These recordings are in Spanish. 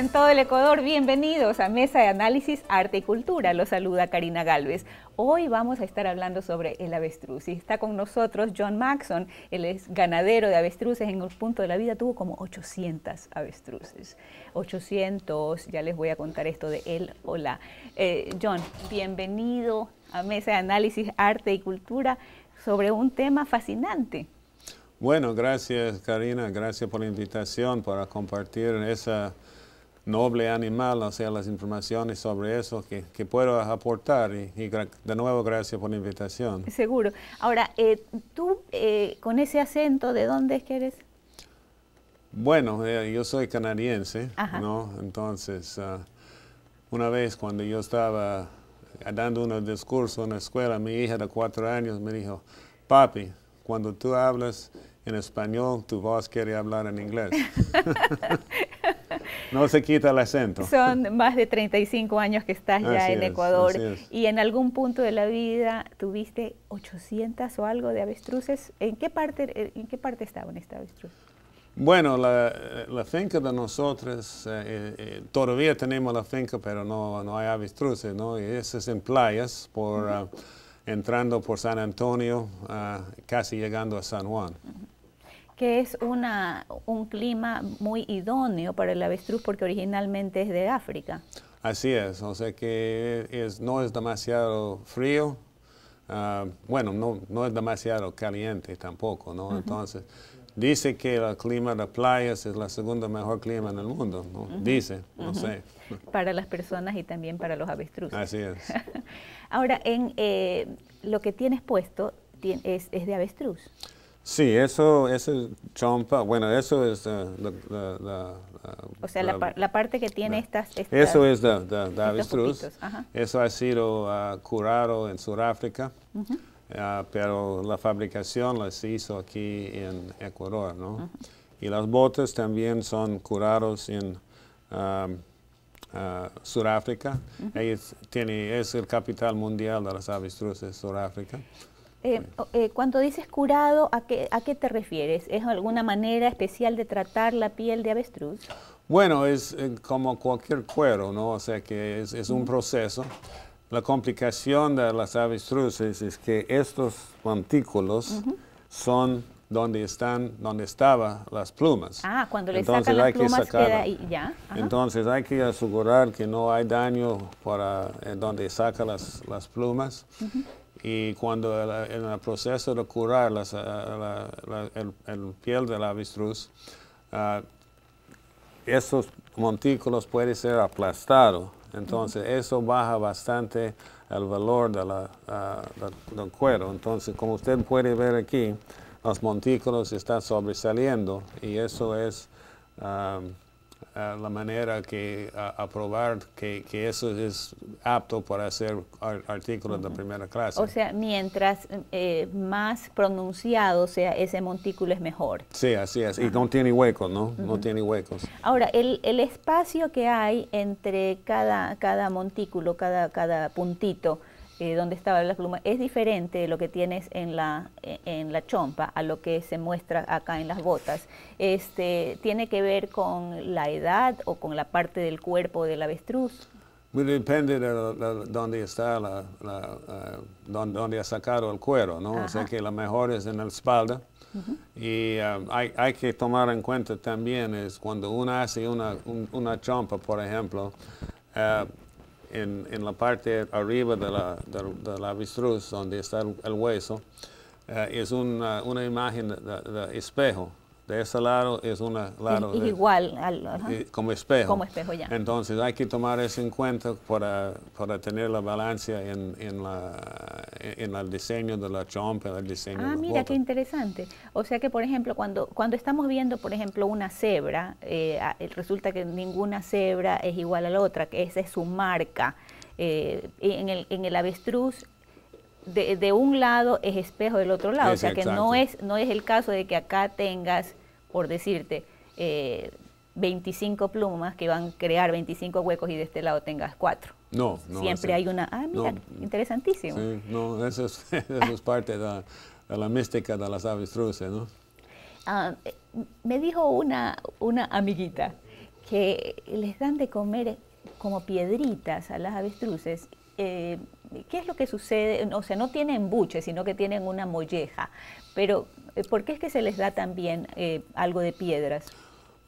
en todo el Ecuador, bienvenidos a Mesa de Análisis Arte y Cultura. Los saluda Karina Galvez. Hoy vamos a estar hablando sobre el avestruz y está con nosotros John Maxon, él es ganadero de avestruces, en un punto de la vida tuvo como 800 avestruces. 800, ya les voy a contar esto de él. Hola. Eh, John, bienvenido a Mesa de Análisis Arte y Cultura sobre un tema fascinante. Bueno, gracias Karina, gracias por la invitación para compartir esa noble animal, o sea, las informaciones sobre eso que, que puedo aportar y, de nuevo gracias por la invitación. Seguro. Ahora, eh, tú eh, con ese acento, ¿de dónde eres? Bueno, eh, yo soy canadiense, ¿no? Entonces, ah, una vez cuando yo estaba dando un discurso en la escuela, mi hija de cuatro años me dijo, papi, cuando tú hablas en español, tu voz quiere hablar en inglés. No se quita el acento. Son más de 35 años que estás ya en Ecuador y en algún punto de la vida tuviste 800 o algo de avestruces. ¿En qué parte, eh, en qué parte estaban estas avestruces? Bueno, la, finca de nosotros, eh, eh, todavía tenemos la finca, pero no, hay avestruces, ¿no? Y eso es en playas, por, ah, entrando por San Antonio, ah, casi llegando a San Juan que es una, un clima muy idóneo para el avestruz porque originalmente es de África. Así es, o sea que es, no es demasiado frío, ah, bueno, no, no, es demasiado caliente tampoco, ¿no? Entonces, dice que el clima de playas es la segunda mejor clima en el mundo, ¿no? Dice, no sé. Para las personas y también para los avestruces. Así es. Ahora, en eh, lo que tienes puesto es, es de avestruz. Sí, eso, es chompa, bueno, eso es eh, la, O sea, eh, la, parte que tiene estas, Eso es de, avestruz, eso ha sido ah, curado en Sudáfrica, ah, pero la fabricación las hizo aquí en Ecuador, ¿no? Y las botas también son curados en ah, Sudáfrica, es, tiene, es el capital mundial de las en Sudáfrica. Eh, eh, cuando dices curado, ¿a qué, ¿a qué te refieres? ¿Es alguna manera especial de tratar la piel de avestruz? Bueno, es eh, como cualquier cuero, ¿no? O sea que es, un proceso. La complicación de las avestruces es que estos montículos son donde están, donde estaban las plumas. Ah, cuando le Entonces, sacan las plumas que ya. Entonces hay que asegurar que no hay daño para donde saca las, plumas y cuando en el proceso de curar eh, la, el, piel del avestruz, ah, esos montículos pueden ser aplastados. Entonces, eso baja bastante el valor de la, ah, del, cuero. Entonces, como usted puede ver aquí, los montículos están sobresaliendo y eso es ah, eh, la manera que aprobar que, que, eso es apto para hacer artículos de primera clase. O sea, mientras eh, más pronunciado sea ese montículo es mejor. Sí, así es. Y no tiene huecos, ¿no? No tiene huecos. Ahora, el, el, espacio que hay entre cada, cada montículo, cada, cada puntito, eh, donde estaba la pluma, es diferente lo que tienes en la, e, en la chompa a lo que se muestra acá en las botas. Este, ¿Tiene que ver con la edad o con la parte del cuerpo del avestruz? muy depende de dónde está la, eh, donde, ha sacado el cuero, ¿no? sé O sea que la mejor es en la espalda. Y um, hay, hay, que tomar en cuenta también es cuando uno hace una, una chompa, por ejemplo, eh, en, la parte arriba de la, de, la donde está el, hueso, eh, es eh, una, imagen de espejo de ese lado es una lado igual como espejo. Como espejo ya. Entonces hay que tomar eso en cuenta para, para tener la balanza en, en, el diseño de la chompa, en el diseño ah, mira, qué interesante. O sea que, por ejemplo, cuando, cuando estamos viendo, por ejemplo, una cebra, eh, eh, resulta que ninguna cebra es igual a la otra, que esa es su marca. Eh, en, el, en el avestruz de, de, un lado es espejo del otro lado. o sea que no es, no es el caso de que acá tengas por decirte, 25 eh, plumas que van a crear 25 huecos y de este lado tengas cuatro No, no. Siempre hay una, ah, mira, interesantísimo. Sí, no, eso es, parte de la, mística de las avestruces, ¿no? Ah, eh, me dijo una, una amiguita que les dan de comer como piedritas a las avestruces. Eh, ¿Qué es lo que sucede? O sea, no tienen buche, sino que tienen una molleja. Pero, eh, ¿por qué es que se les da también eh, algo de piedras?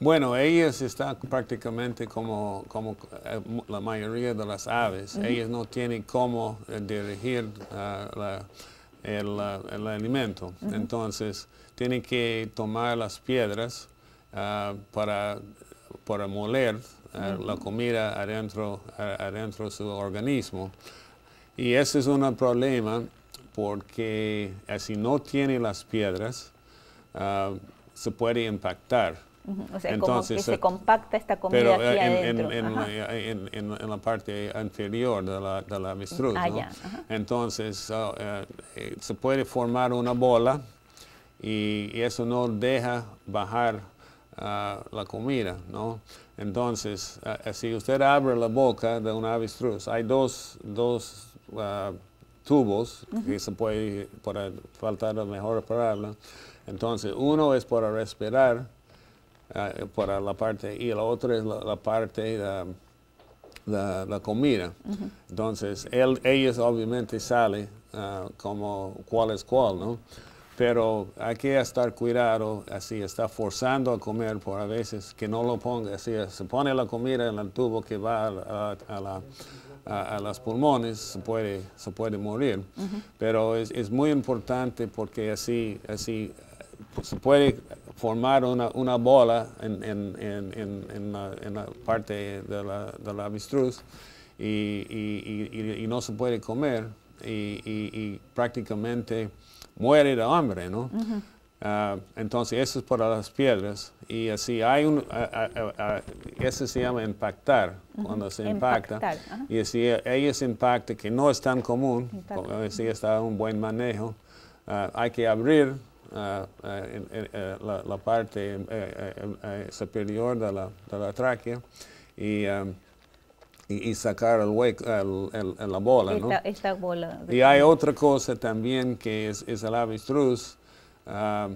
Bueno, ellas están prácticamente como, eh, la mayoría de las aves. Ellas no tienen cómo dirigir ah, el, alimento. Entonces, tienen que tomar las piedras ah, para, moler ah, la comida adentro, adentro de su organismo. Y ese es un problema porque eh, si no tiene las piedras, ah, se puede impactar. O sea, Entonces, como que se eh, compacta esta comida aquí eh, en, adentro. En, en, la parte anterior de la, de la ah, Entonces, ah, se puede formar una bola y, eso no deja bajar la comida, ¿no? Entonces, si usted abre la boca de una avestruz, hay dos, dos Uh, tubos que se puede, por faltar la mejor palabra. Entonces, uno es para respirar, uh, para la parte, y la otra es la, parte de la, comida. Entonces, él, ellos obviamente salen uh, como cuál es cuál, ¿no? Pero hay que estar cuidado, así está forzando a comer por a veces que no lo ponga, así se pone la comida en el tubo que va a la a, los pulmones, se puede, se puede morir. Pero es, muy importante porque así, así pues, se puede formar una, bola en, en, la, la, parte de la, de la y, y, no se puede comer y, prácticamente muere de hambre, ¿no? Ah, entonces, eso es para las piedras, Y así hay un, ese eso se llama impactar, cuando se impacta. Y así eh, impacto, que no es tan común, si está un buen manejo. Ah, hay que abrir ah, eh, eh, la, parte superior de la, de la, tráquea y... y, sacar el la bola, Y hay otra cosa también que es, el avistruz. Ah,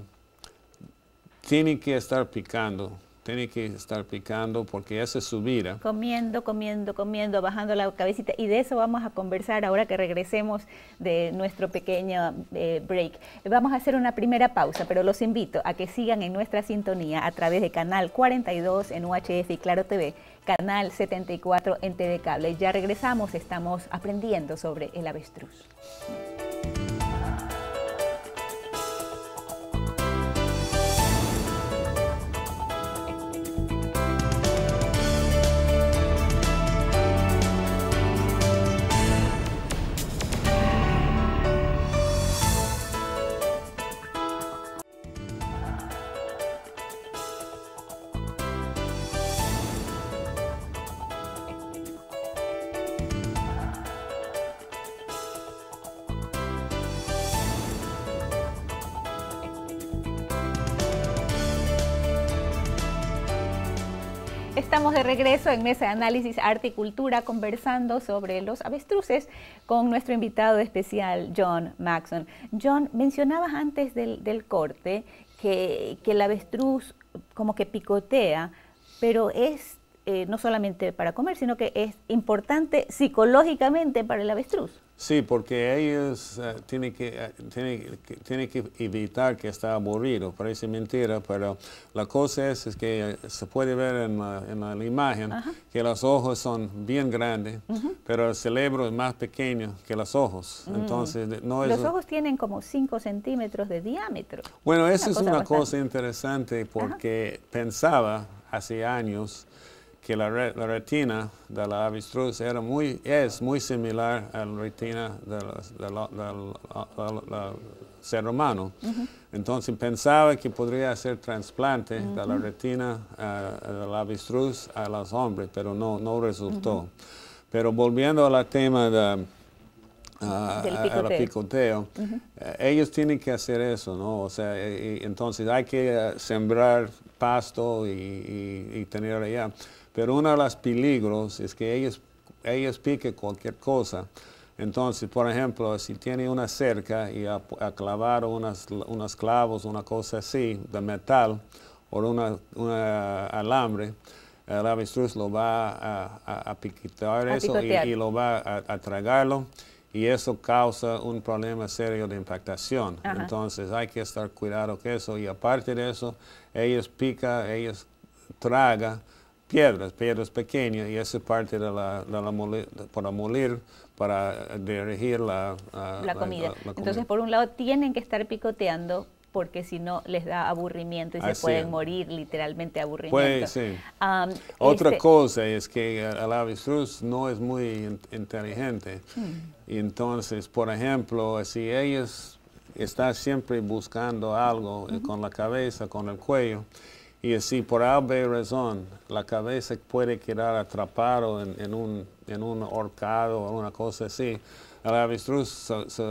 tiene que estar picando, tiene que estar picando porque esa es su vida. Comiendo, comiendo, comiendo, bajando la cabecita. Y de eso vamos a conversar ahora que regresemos de nuestro pequeño eh, break. Vamos a hacer una primera pausa, pero los invito a que sigan en nuestra sintonía a través de Canal 42 en UHF y Claro TV, Canal 74 en TV Cable. Ya regresamos, estamos aprendiendo sobre el avestruz. estamos de regreso en Mesa de Análisis Arte y Cultura conversando sobre los avestruces con nuestro invitado especial, John Maxon. John, mencionabas antes del, corte que, que, el avestruz como que picotea, pero es eh, no solamente para comer, sino que es importante psicológicamente para el avestruz. Sí, porque ellos eh, tienen, que, eh, que, evitar que está aburrido, parece mentira, pero la cosa es, que eh, se puede ver en la, imagen que los ojos son bien grandes, pero el cerebro es más pequeño que los ojos. Mm. Entonces, no es los ojos tienen como 5 centímetros de diámetro. Bueno, eso es una cosa interesante porque pensaba hace años que la, retina de la avistruz era muy, es muy similar a la retina del ser humano. Entonces pensaba que podría hacer trasplante de la retina eh, de la avistruz a los hombres, pero no, no resultó. Pero volviendo al tema ah, del picoteo. Eh, ellos tienen que hacer eso, ¿no? O sea, eh, entonces hay que sembrar pasto y tener allá. Pero uno de los peligros es que ellos, ellos piquen cualquier cosa. Entonces, por ejemplo, si tiene una cerca y a, clavar unas, unos clavos, una cosa así, de metal, o un alambre, el avestruz lo va a, a, eso y, lo va a, tragarlo y eso causa un problema serio de impactación. Entonces hay que estar cuidado con eso y aparte de eso, ellos pica, ellos traga piedras, piedras pequeñas, y es parte de la, para moler, para dirigir la, comida. Entonces, por un lado, tienen que estar picoteando porque si no les da aburrimiento y se pueden morir literalmente aburrimiento. Pues, sí. Otra este cosa es que el avestruz no es muy inteligente. Hmm. entonces, por ejemplo, si ellos están siempre buscando algo eh, con la cabeza, con el cuello, y si por alguna razón la cabeza puede quedar atrapada en, un, en un horcado o una cosa así, el avestruz se,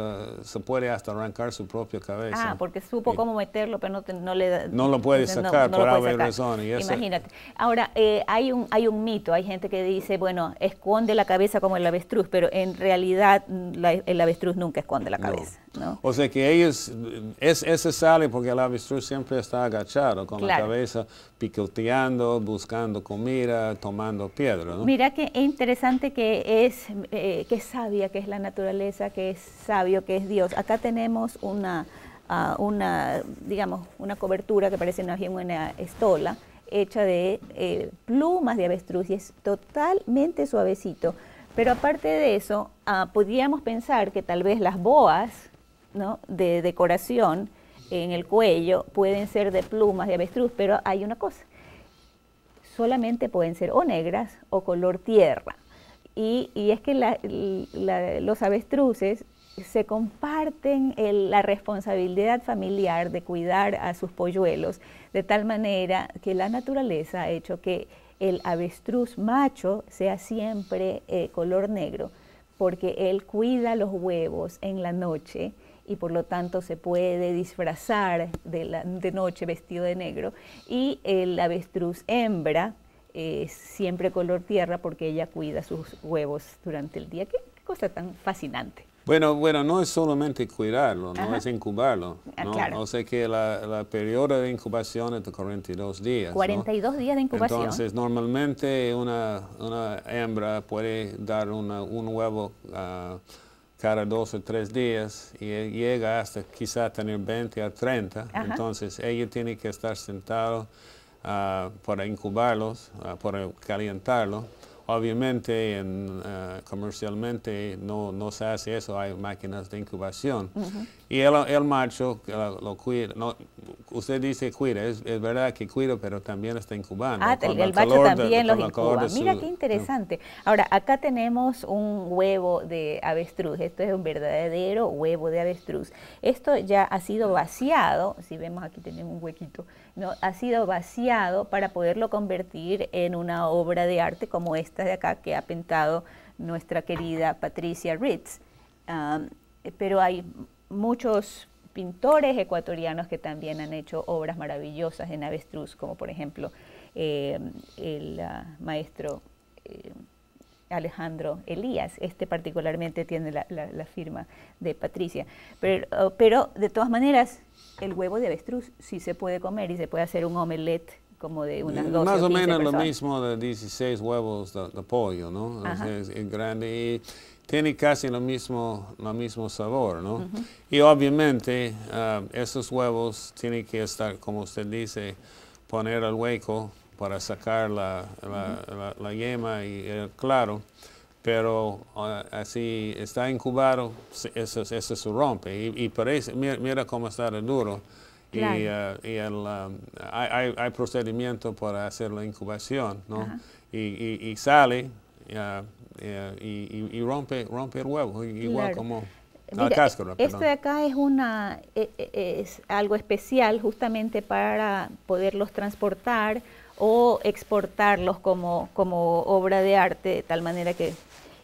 se, puede hasta arrancar su propia cabeza. Ah, porque supo cómo meterlo, pero no, no le No lo puede sacar por alguna razón. Y Imagínate. Ahora, eh, hay, un, hay un mito, hay gente que dice, bueno, esconde la cabeza como el avestruz, pero en realidad mm, el avestruz nunca esconde la cabeza. O sea que ellos, es, ese sale porque el avestruz siempre está agachado, con la cabeza picoteando, buscando comida, tomando piedra, ¿no? Mira qué interesante que es, eh, que sabia, que es la naturaleza, que es sabio, que es Dios. Acá tenemos una, ah, una digamos, una cobertura que parece una bien estola, hecha de eh, plumas de avestruz y es totalmente suavecito. Pero aparte de eso, ah, podríamos pensar que tal vez las boas, de decoración en el cuello pueden ser de plumas de avestruz, pero hay una cosa, solamente pueden ser o negras o color tierra. Y, es que los avestruces se comparten la responsabilidad familiar de cuidar a sus polluelos, de tal manera que la naturaleza ha hecho que el avestruz macho sea siempre eh, color negro, porque él cuida los huevos en la noche y por lo tanto se puede disfrazar de, noche vestido de negro. Y el avestruz hembra es eh, siempre color tierra porque ella cuida sus huevos durante el día. qué, cosa tan fascinante. Bueno, bueno, no es solamente cuidarlo, no es incubarlo. Ah, ¿no? sé O sea que la, la, periodo de incubación es de 42 días. 42 días de incubación. Entonces, normalmente una, hembra puede dar un huevo uh, cada dos o tres días y llega hasta quizá tener 20 a 30. Entonces ella tiene que estar sentado ah, para incubarlos, ah, para calentarlos. Obviamente, en, ah, comercialmente no, no, se hace eso, hay máquinas de incubación. Y el, el macho lo cuida, no, usted dice cuida, es, verdad que cuido, pero también está incubando. Ah, el, el también los incuba. Mira qué interesante. Ahora, acá tenemos un huevo de avestruz. Esto es un verdadero huevo de avestruz. Esto ya ha sido vaciado, si vemos aquí tenemos un huequito, ¿no? ha sido vaciado para poderlo convertir en una obra de arte como esta de acá que ha pintado nuestra querida Patricia Ritz. Ah, pero hay muchos pintores ecuatorianos que también han hecho obras maravillosas en avestruz, como por ejemplo eh, el ah, maestro eh, Alejandro Elías. Este particularmente tiene la, firma de Patricia. Pero, oh, pero, de todas maneras, el huevo de avestruz sí se puede comer y se puede hacer un omelette como de unas 12 eh, Más o, menos lo mismo de 16 huevos de, pollo, ¿no? grande tiene casi lo mismo, lo mismo sabor, ¿no? Y obviamente eh, esos huevos tienen que estar, como usted dice, poner el hueco para sacar la, la, yema y el eh, claro, pero eh, así está incubado, eso, eso se rompe y, mira, cómo está el duro. Y, el, um, hay, procedimiento para hacer la incubación, ¿no? Y, y, y, sale eh, y, rompe, rompe el huevo, igual como... Mira, cáscara, esto de acá es, una, e, e, e, es algo especial justamente para poderlos transportar o exportarlos como, obra de arte, de tal manera que,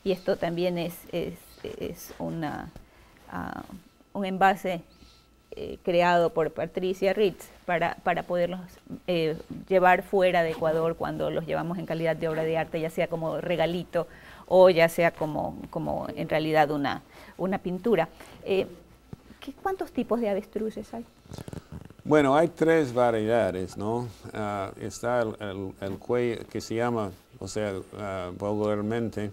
y esto también es, es, una, ah, un envase eh, creado por Patricia Ritz para, para poderlos eh, llevar fuera de Ecuador cuando los llevamos en calidad de obra de arte, ya sea como regalito o ya sea como, como en realidad una, una pintura. Eh, ¿Cuántos tipos de avestruces hay? Bueno, hay tres variedades, ¿no? Ah, está el, cuello que se llama, o sea, popularmente ah, vulgarmente,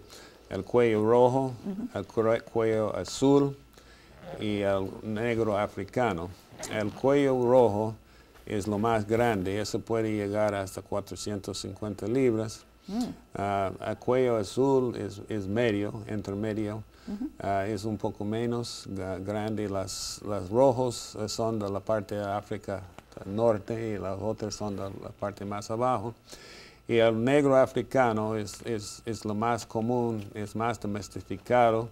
el cuello rojo, el cuello azul y el negro africano. El cuello rojo es lo más grande, eso puede llegar hasta 450 libras el mm. ah, cuello azul es, medio, intermedio, ah, es un poco menos grande. Las, las rojos eh, son de la parte de África eh, norte y las otras son de la parte más abajo. Y el negro africano es, es, lo más común, es más domesticado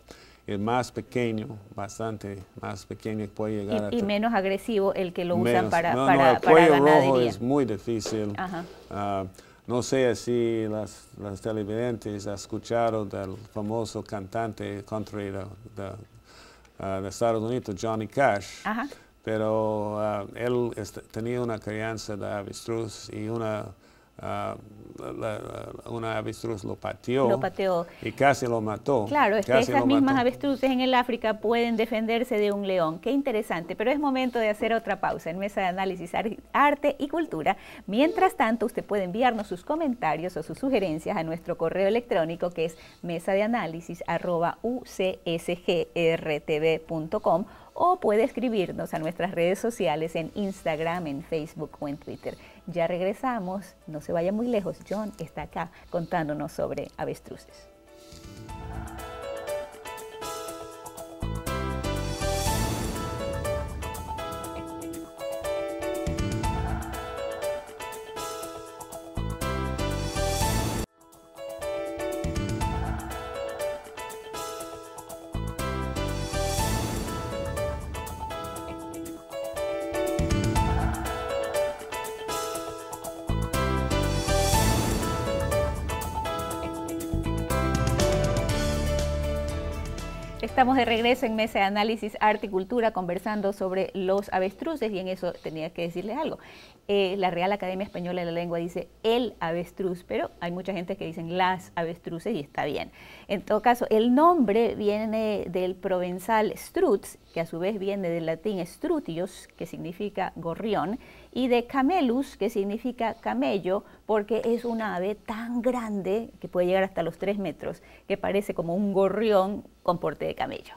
es más pequeño, bastante más pequeño puede llegar y, a... Y menos agresivo el que lo usan para, para, el cuello rojo es muy difícil. Ajá. Ah, no sé si las, televidentes televidentes escucharon del famoso cantante country de, ah, Estados Unidos, Johnny Cash, pero ah, él este, tenía una crianza de avestruz y una Ah, una avestruz lo pateó, y casi lo mató. Claro, es que mismas avestruces en el África pueden defenderse de un león. Qué interesante, pero es momento de hacer otra pausa en Mesa de Análisis Arte y Cultura. Mientras tanto, usted puede enviarnos sus comentarios o sus sugerencias a nuestro correo electrónico que es mesa de análisis o puede escribirnos a nuestras redes sociales en Instagram, en Facebook o en Twitter. Ya regresamos, no se vaya muy lejos, John está acá contándonos sobre avestruces. Estamos de regreso en Mesa de Análisis Arte y Cultura conversando sobre los avestruces y en eso tenía que decirle algo. Eh, la Real Academia Española de la Lengua dice el avestruz, pero hay mucha gente que dice las avestruces y está bien. En todo caso, el nombre viene del provenzal struts, que a su vez viene del latín strutius, que significa gorrión, y de camelus, que significa camello, porque es un ave tan grande que puede llegar hasta los 3 metros, que parece como un gorrión con porte de camello.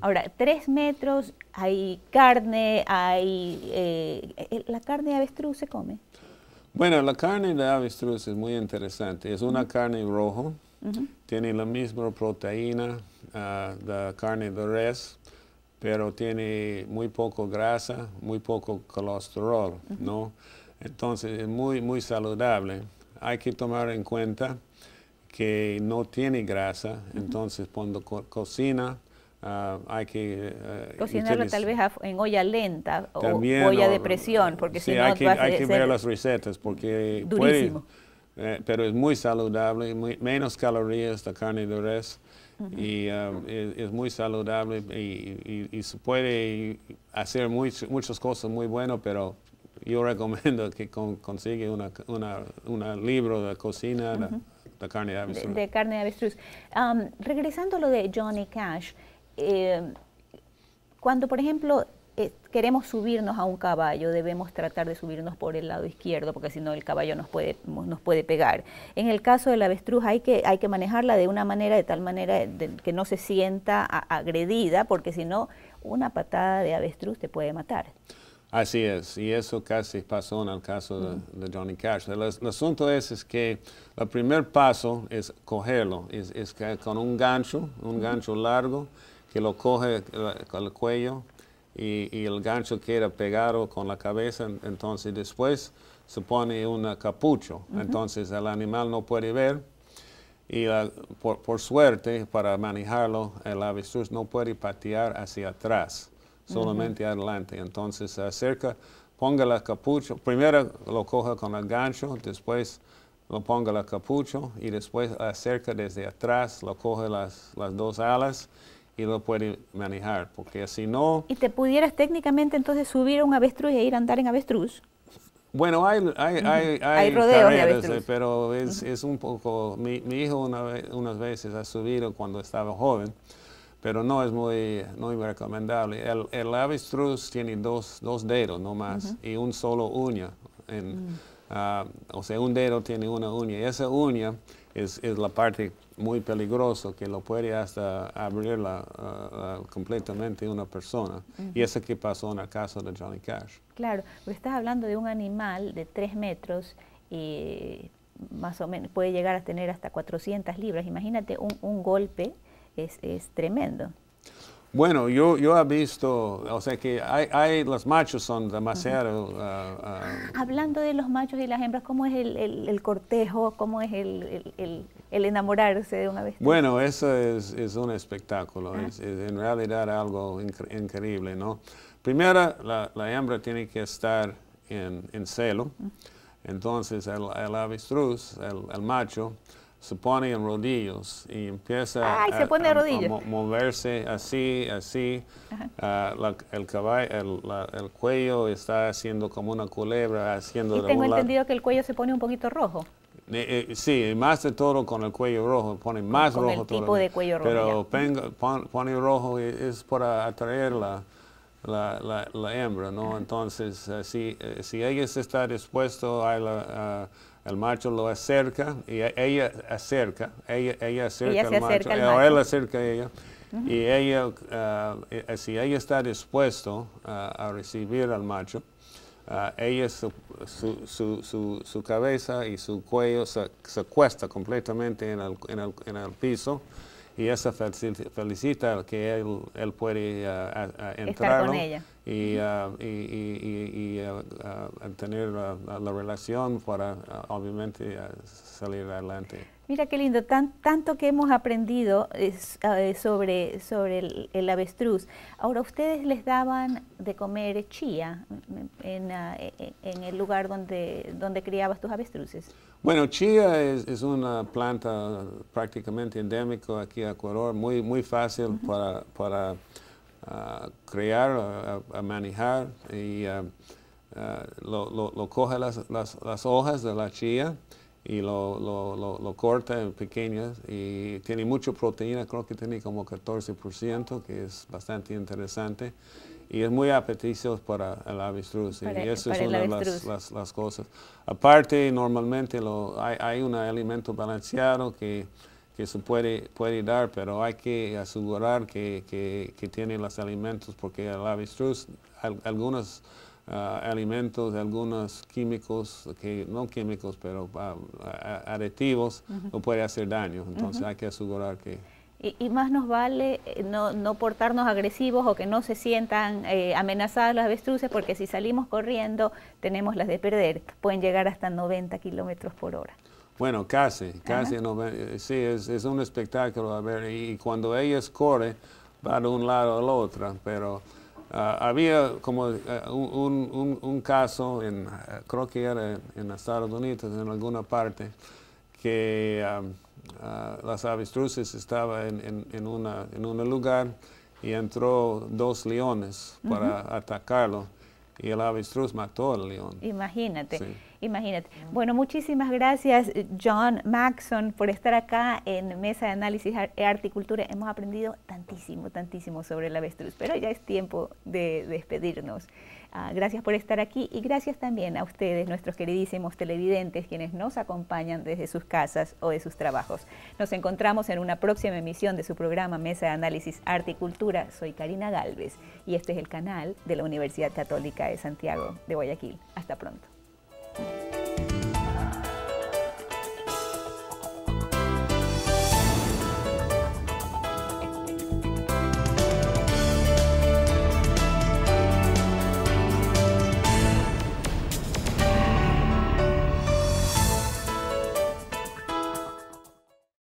Ahora, tres metros, hay carne, hay... Eh, eh, ¿La carne de avestruz se come? Bueno, la carne de avestruz es muy interesante. Es una carne roja, tiene la misma proteína uh, ah, de carne de res, pero tiene muy poco grasa, muy poco colesterol, ¿no? Entonces es muy, muy saludable. Hay que tomar en cuenta que no tiene grasa, entonces cuando cocina Ah, hay que uh, tal vez en olla lenta o olla de presión, porque si no hay que, hay que ver las recetas porque Puede, eh, pero es muy saludable, menos calorías la carne de res y ah, es, muy saludable y, se puede hacer muchas cosas muy buenas, pero yo recomiendo que con, consigue un libro de cocina de, carne de avestruz. regresando a lo de Johnny Cash, eh, cuando, por ejemplo, eh, queremos subirnos a un caballo, debemos tratar de subirnos por el lado izquierdo, porque si no el caballo nos puede, pegar. En el caso del avestruz hay que, manejarla de una manera, de tal manera que no se sienta agredida, porque si no, una patada de avestruz te puede matar. Así es, y eso casi pasó en el caso de, Johnny Cash. El, asunto es, que el primer paso es cogerlo, es, con un gancho, un gancho largo, que lo coge con el cuello y, el gancho queda pegado con la cabeza, entonces después se pone un capucho, entonces el animal no puede ver y por, suerte para manejarlo el avestruz no puede patear hacia atrás, solamente adelante, entonces acerca, ponga la capucho, primero lo coge con el gancho, después lo ponga la capucho y después acerca desde atrás, lo coge las, las dos alas y lo puede manejar, porque si no... ¿Y te pudieras técnicamente entonces subir a un avestruz e ir a andar en avestruz? Bueno, hay, hay, hay, hay rodeos eh, pero es, un poco... Mi, hijo una unas veces ha subido cuando estaba joven, pero no es muy, recomendable. El, el, avestruz tiene dos, dos dedos nomás y un solo uña. Mm. Ah, o sea, un dedo tiene una uña y esa uña es, es la parte muy peligroso que lo puede hasta abrirla completamente una persona. Y eso que pasó en el caso de Johnny Cash. Claro, pero estás hablando de un animal de 3 metros y más o menos puede llegar a tener hasta 400 libras. Imagínate, un, golpe es, es tremendo. Bueno, yo, yo he visto, o sea que hay, hay los machos son demasiado... Ah, ah. Hablando de los machos y las hembras, ¿cómo es el, el, cortejo? ¿Cómo es el, el enamorarse de una vez. Bueno, eso es, un espectáculo, es, en realidad algo increíble, ¿no? Primero, la, hembra tiene que estar en, celo, entonces el, avestruz, el, macho, se pone en rodillos y empieza ah, a, pone moverse así, así. Ah, el, caballo, el, el, cuello está haciendo como una culebra, haciendo... Y tengo entendido que el cuello se pone un poquito rojo. Eh, eh, sí, más de todo con el cuello rojo, pone más rojo. de Pero pone rojo es para atraer la, la, hembra, ¿no? Entonces, eh, si, ella está dispuesta, el macho lo acerca, y e, ella acerca, ella, ella acerca al, macho, o él acerca a ella. Y ella, si ella está dispuesto a recibir al macho, Ah, ella su, su, su, cabeza y su cuello se, cuesta completamente en el, en, el, en el, piso y esa felicita que él, él puede ah, ah, entrar y, y, y, y tener la relación para obviamente salir adelante. Mira qué lindo, tan, tanto que hemos aprendido eh, sobre, sobre el, avestruz. Ahora, ustedes les daban de comer chía eh, en, el lugar donde, donde criabas tus avestruces. Bueno, chía es, una planta prácticamente endémica aquí a Ecuador, muy, muy fácil para, para ah, crear, a, manejar y ah, ah, lo, lo, coge las hojas de la chía y lo, lo, corta en pequeñas y tiene mucha proteína, creo que tiene como 14%, que es bastante interesante. Y es muy apetitoso para el avestruz, y eso es una de las, las, cosas. Aparte, normalmente hay, hay, un alimento balanceado que, que se puede, puede dar, pero hay que asegurar que, que, tiene los alimentos, porque el avestruz, algunos uh, alimentos, algunos químicos, que no químicos, pero uh, aditivos, no puede hacer daño. Entonces hay que asegurar que... Y, más nos vale eh, no, no, portarnos agresivos o que no se sientan eh, amenazadas las avestruces, porque si salimos corriendo tenemos las de perder, pueden llegar hasta 90 kilómetros por hora. Bueno, casi, casi, eh, sí, es, un espectáculo, a ver, y, cuando ellas corren, va de un lado al otro, pero Ah, había como eh, un, caso, en, eh, creo que era en, Estados Unidos, en alguna parte, que ah, las avestruces estaban en, un lugar y entró dos leones para atacarlo y el avestruz mató al león. Imagínate. Imagínate. Bueno, muchísimas gracias John Maxson por estar acá en Mesa de Análisis eh, Cultura. Hemos aprendido tantísimo, tantísimo sobre el avestruz, pero ya es tiempo de despedirnos. Ah, gracias por estar aquí y gracias también a ustedes, nuestros queridísimos televidentes, quienes nos acompañan desde sus casas o de sus trabajos. Nos encontramos en una próxima emisión de su programa Mesa de Análisis Arte Cultura. Soy Karina Galvez y este es el canal de la Universidad Católica de Santiago de Guayaquil. Hasta pronto. Música